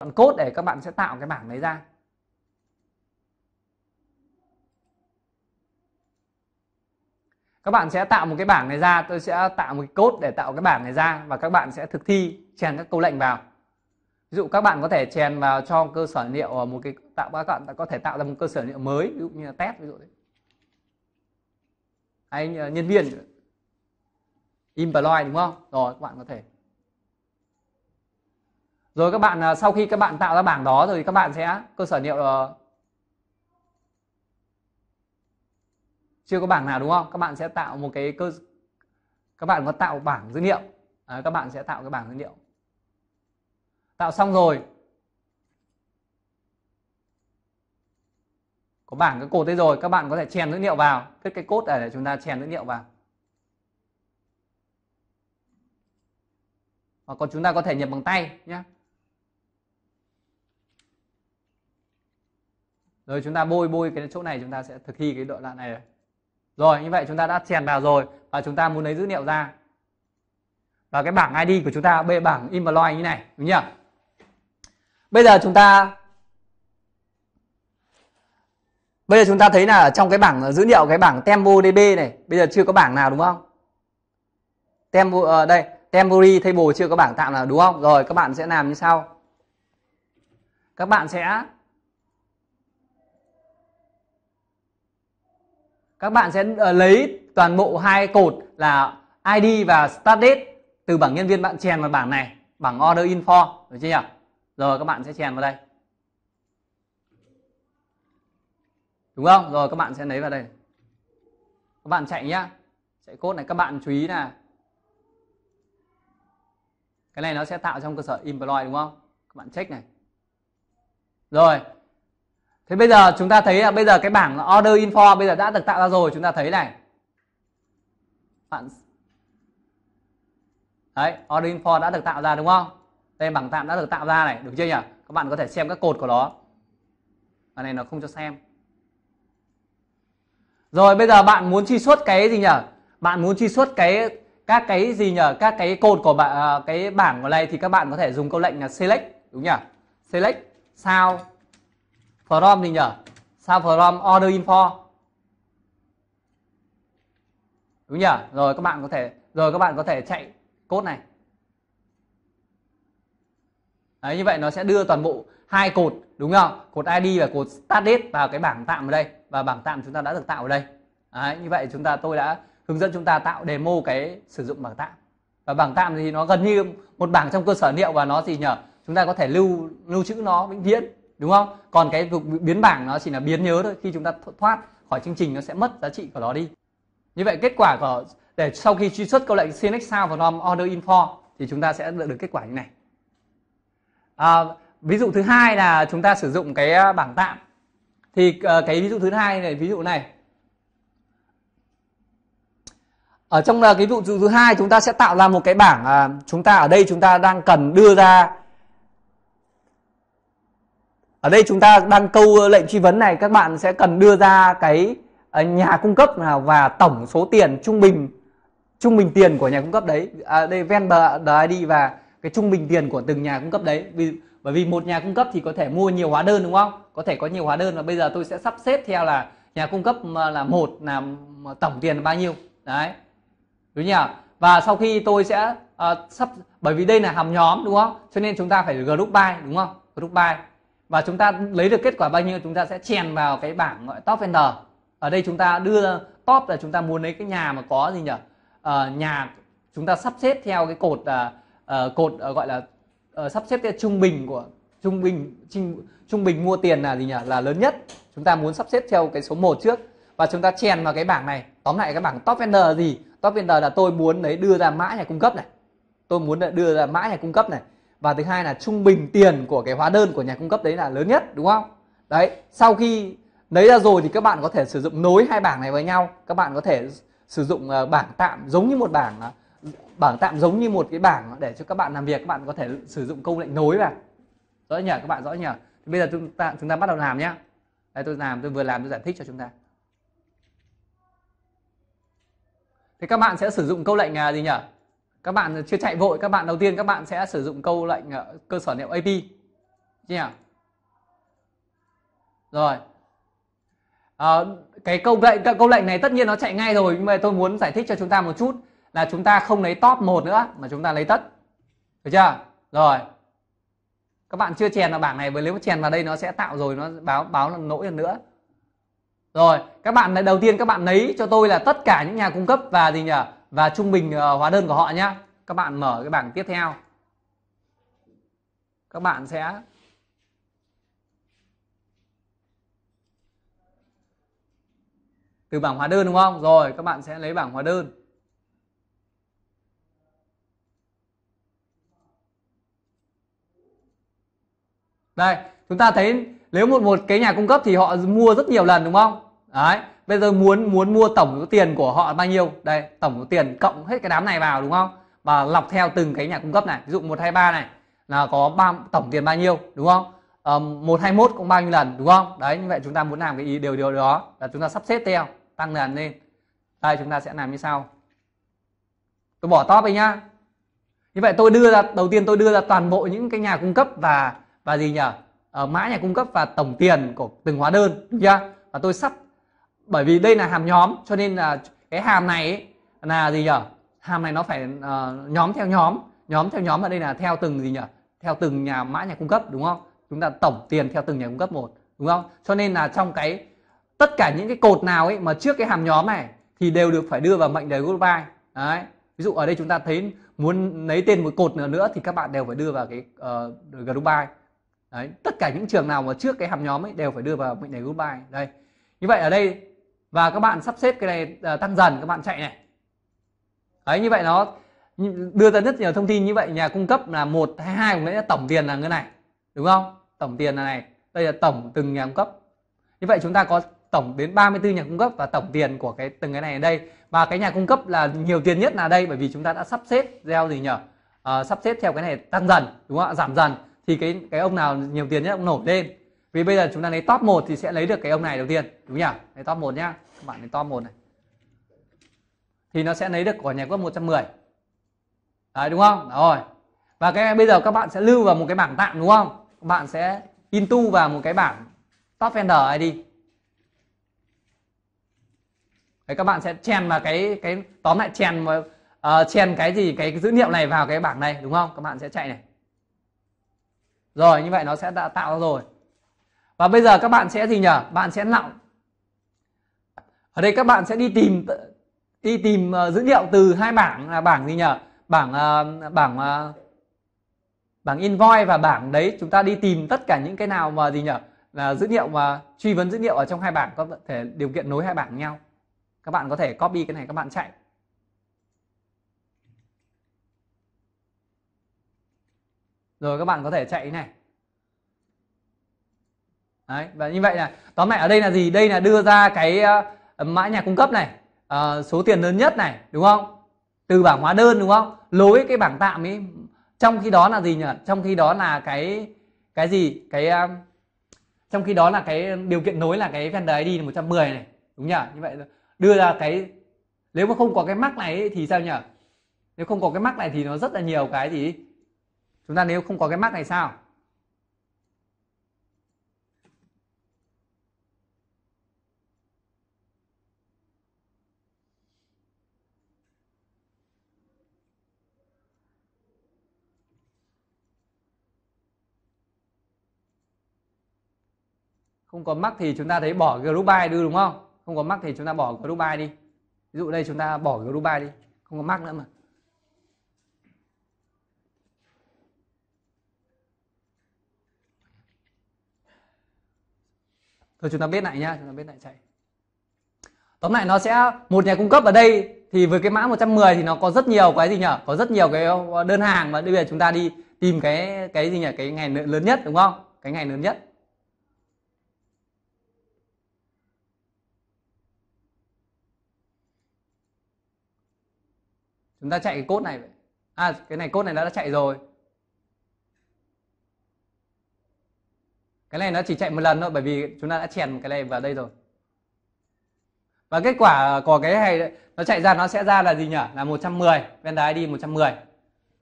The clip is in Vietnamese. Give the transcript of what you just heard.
đoạn code để các bạn sẽ tạo cái bảng này ra các bạn sẽ tạo một cái bảng này ra tôi sẽ tạo một cái code để tạo cái bảng này ra và các bạn sẽ thực thi chèn các câu lệnh vào ví dụ các bạn có thể chèn vào cho cơ sở liệu ờ, một cái tạo các bạn có thể tạo ra một cơ sở liệu mới ví dụ như là test ví dụ đấy hay nhân viên employ đúng không rồi các bạn có thể rồi các bạn à, sau khi các bạn tạo ra bảng đó rồi các bạn sẽ cơ sở liệu ờ, chưa có bảng nào đúng không các bạn sẽ tạo một cái cơ các bạn có tạo bảng dữ liệu à, các bạn sẽ tạo cái bảng dữ liệu tạo xong rồi có bảng cái cột đấy rồi các bạn có thể chèn dữ liệu vào cất cái cốt để, để chúng ta chèn dữ liệu vào hoặc còn chúng ta có thể nhập bằng tay nhé rồi chúng ta bôi bôi cái chỗ này chúng ta sẽ thực thi cái đoạn đoạn này rồi. như vậy chúng ta đã chèn vào rồi và chúng ta muốn lấy dữ liệu ra và cái bảng id của chúng ta bê bảng employee như này đúng nhỉ bây giờ chúng ta bây giờ chúng ta thấy là trong cái bảng dữ liệu cái bảng tempo db này bây giờ chưa có bảng nào đúng không tempo uh, đây temporary table chưa có bảng tạo nào đúng không rồi các bạn sẽ làm như sau các bạn sẽ các bạn sẽ ờ, lấy toàn bộ hai cột là ID và Start Date từ bảng nhân viên bạn chèn vào bảng này bảng Order Info được chưa nhỉ rồi các bạn sẽ chèn vào đây đúng không rồi các bạn sẽ lấy vào đây các bạn chạy nhá chạy cốt này các bạn chú ý là cái này nó sẽ tạo trong cơ sở employ đúng không các bạn check này rồi thế bây giờ chúng ta thấy là bây giờ cái bảng order info à, bây giờ đã được tạo ra rồi chúng ta thấy này bạn đấy order info đã được tạo ra đúng không đây bảng tạm đã được tạo ra này được chưa nhỉ các bạn có thể xem các cột của nó cái này nó không cho xem rồi bây giờ bạn muốn chi xuất cái gì nhỉ bạn muốn chi xuất cái các cái gì nhỉ các cái cột của bạn à, cái bảng của này thì các bạn có thể dùng câu lệnh là select đúng nhỉ select sao from thì nhở sao from order info đúng nhỉ rồi các bạn có thể rồi các bạn có thể chạy cốt này Đấy, như vậy nó sẽ đưa toàn bộ hai cột đúng không cột id và cột status vào cái bảng tạm ở đây và bảng tạm chúng ta đã được tạo ở đây Đấy, như vậy chúng ta tôi đã hướng dẫn chúng ta tạo demo cái sử dụng bảng tạm và bảng tạm thì nó gần như một bảng trong cơ sở liệu và nó gì nhở chúng ta có thể lưu lưu trữ nó vĩnh viễn đúng không còn cái biến bảng nó chỉ là biến nhớ thôi khi chúng ta thoát khỏi chương trình nó sẽ mất giá trị của nó đi như vậy kết quả của để sau khi truy xuất câu lệnh cnx sound vào norm order info thì chúng ta sẽ được kết quả như này à, ví dụ thứ hai là chúng ta sử dụng cái à, bảng tạm thì ờ, cái ví dụ thứ hai này ví dụ này ở trong là cái ví dụ thứ hai chúng ta sẽ tạo ra một cái bảng à, chúng ta ở đây chúng ta đang cần đưa ra ở đây chúng ta đang câu lệnh truy vấn này các bạn sẽ cần đưa ra cái ờ, nhà cung cấp nào và tổng số tiền trung bình trung bình tiền của nhà cung cấp đấy à, đây ven bờ ID và cái trung bình tiền của từng nhà cung cấp đấy vì bởi vì một nhà cung cấp thì có thể mua nhiều hóa đơn đúng không có thể có nhiều hóa đơn và bây giờ tôi sẽ sắp xếp theo là nhà cung cấp là một là tổng tiền là bao nhiêu đấy đúng nhỉ và sau khi tôi sẽ uh, sắp bởi vì đây là hàm nhóm đúng không cho nên chúng ta phải group by đúng không group by và chúng ta lấy được kết quả bao nhiêu chúng ta sẽ chèn vào cái bảng gọi top vendor ở đây chúng ta đưa top là chúng ta muốn lấy cái nhà mà có gì nhỉ à, nhà chúng ta sắp xếp theo cái cột à, à, cột à, gọi là à, sắp xếp theo trung bình của trung bình trung, trung bình mua tiền là gì nhỉ là lớn nhất chúng ta muốn sắp xếp theo cái số 1 trước và chúng ta chèn vào cái bảng này tóm lại cái bảng top vendor là gì top vendor là tôi muốn lấy đưa ra mã nhà cung cấp này tôi muốn đưa ra mã nhà cung cấp này và thứ hai là trung bình tiền của cái hóa đơn của nhà cung cấp đấy là lớn nhất đúng không đấy sau khi lấy ra rồi thì các bạn có thể sử dụng nối hai bảng này với nhau các bạn có thể sử dụng ờ, bảng tạm giống như một bảng ờ, bảng tạm giống như một cái bảng để cho các bạn làm việc các bạn có thể sử dụng câu lệnh nối vào rõ nhỉ các bạn rõ nhỉ bây giờ chúng ta chúng ta bắt đầu làm nhé đây tôi làm tôi vừa làm tôi giải thích cho chúng ta thì các bạn sẽ sử dụng câu lệnh ờ, gì nhỉ các bạn chưa chạy vội các bạn đầu tiên các bạn sẽ sử dụng câu lệnh ờ, cơ sở liệu AP nhỉ rồi à, cái câu lệnh cái câu lệnh này tất nhiên nó chạy ngay rồi nhưng mà tôi muốn giải thích cho chúng ta một chút là chúng ta không lấy top một nữa mà chúng ta lấy tất được chưa rồi các bạn chưa chèn vào bảng này bởi nếu chèn vào đây nó sẽ tạo rồi nó báo báo là lỗi lần nữa rồi các bạn đầu tiên các bạn lấy cho tôi là tất cả những nhà cung cấp và gì nhỉ và trung bình ờ, hóa đơn của họ nhé các bạn mở cái bảng tiếp theo các bạn sẽ từ bảng hóa đơn đúng không rồi các bạn sẽ lấy bảng hóa đơn đây chúng ta thấy nếu một một cái nhà cung cấp thì họ mua rất nhiều lần đúng không đấy bây giờ muốn muốn mua tổng số tiền của họ bao nhiêu đây tổng số tiền cộng hết cái đám này vào đúng không và lọc theo từng cái nhà cung cấp này ví dụ 123 này là có ba tổng tiền bao nhiêu đúng không um, 121 cũng bao nhiêu lần đúng không đấy như vậy chúng ta muốn làm cái ý điều điều đó là chúng ta sắp xếp theo tăng lần lên đây chúng ta sẽ làm như sau tôi bỏ top đi nhá như vậy tôi đưa ra đầu tiên tôi đưa ra toàn bộ những cái nhà cung cấp và và gì nhỉ ở ờ, mã nhà cung cấp và tổng tiền của từng hóa đơn đúng chưa và tôi sắp bởi vì đây là hàm nhóm cho nên là cái hàm này ấy, là gì nhở hàm này nó phải uh, nhóm theo nhóm nhóm theo nhóm ở đây là theo từng gì nhở theo từng nhà mã nhà cung cấp đúng không chúng ta tổng tiền theo từng nhà cung cấp một đúng không cho nên là trong cái tất cả những cái cột nào ấy mà trước cái hàm nhóm này thì đều được phải đưa vào mệnh đề group by đấy ví dụ ở đây chúng ta thấy muốn lấy tên một cột nữa nữa thì các bạn đều phải đưa vào cái uh, by đấy tất cả những trường nào mà trước cái hàm nhóm ấy đều phải đưa vào mệnh đề group by đây như vậy ở đây và các bạn sắp xếp cái này ờ, tăng dần các bạn chạy này ấy như vậy nó đưa ra rất nhiều thông tin như vậy nhà cung cấp là một hay hai cũng nghĩa tổng tiền là cái này đúng không tổng tiền là này đây là tổng từng nhà cung cấp như vậy chúng ta có tổng đến 34 nhà cung cấp và tổng tiền của cái từng cái này ở đây và cái nhà cung cấp là nhiều tiền nhất là đây bởi vì chúng ta đã sắp xếp gieo gì nhở à, ờ, sắp xếp theo cái này tăng dần đúng không ạ giảm dần thì cái cái ông nào nhiều tiền nhất ông nổi lên vì bây giờ chúng ta lấy top 1 thì sẽ lấy được cái ông này đầu tiên đúng nhỉ lấy top 1 nhá các bạn lấy top 1 này thì nó sẽ lấy được của nhà quốc 110 đấy đúng không rồi và cái bây giờ các bạn sẽ lưu vào một cái bảng tạm đúng không các bạn sẽ into vào một cái bảng top vendor id đấy các bạn sẽ chèn vào cái cái tóm lại chèn vào uh, chèn cái gì cái, cái dữ liệu này vào cái bảng này đúng không các bạn sẽ chạy này rồi như vậy nó sẽ đã tạo ra rồi và bây giờ các bạn sẽ gì nhỉ bạn sẽ lọng ở đây các bạn sẽ đi tìm đi tìm ờ, dữ liệu từ hai bảng là bảng gì nhỉ bảng ờ, bảng ờ, bảng invoice và bảng đấy chúng ta đi tìm tất cả những cái nào mà gì nhỉ là dữ liệu mà truy vấn dữ liệu ở trong hai bảng có thể điều kiện nối hai bảng nhau các bạn có thể copy cái này các bạn chạy rồi các bạn có thể chạy này Đấy, và như vậy là tóm lại ở đây là gì đây là đưa ra cái uh, mã nhà cung cấp này uh, số tiền lớn nhất này đúng không từ bảng hóa đơn đúng không lối cái bảng tạm ấy trong khi đó là gì nhỉ trong khi đó là cái cái gì cái um, trong khi đó là cái điều kiện nối là cái vendor ID là 110 này đúng nhỉ như vậy đưa ra cái nếu mà không có cái mắc này thì sao nhỉ nếu không có cái mắc này thì nó rất là nhiều cái gì chúng ta nếu không có cái mắc này sao không có mắc thì chúng ta thấy bỏ group by đi đúng không không có mắc thì chúng ta bỏ group by đi ví dụ đây chúng ta bỏ group by đi không có mắc nữa mà thôi chúng ta biết lại nhá chúng ta biết lại chạy tóm lại nó sẽ một nhà cung cấp ở đây thì với cái mã 110 thì nó có rất nhiều cái gì nhở có rất nhiều cái đơn hàng và bây giờ chúng ta đi tìm cái cái gì nhỉ cái ngày lớn nhất đúng không cái ngày lớn nhất chúng ta chạy cái cốt này à cái này cốt này nó đã chạy rồi cái này nó chỉ chạy một lần thôi bởi vì chúng ta đã chèn cái này vào đây rồi và kết quả của cái này nó chạy ra nó sẽ ra là gì nhỉ là 110 ven đá ID 110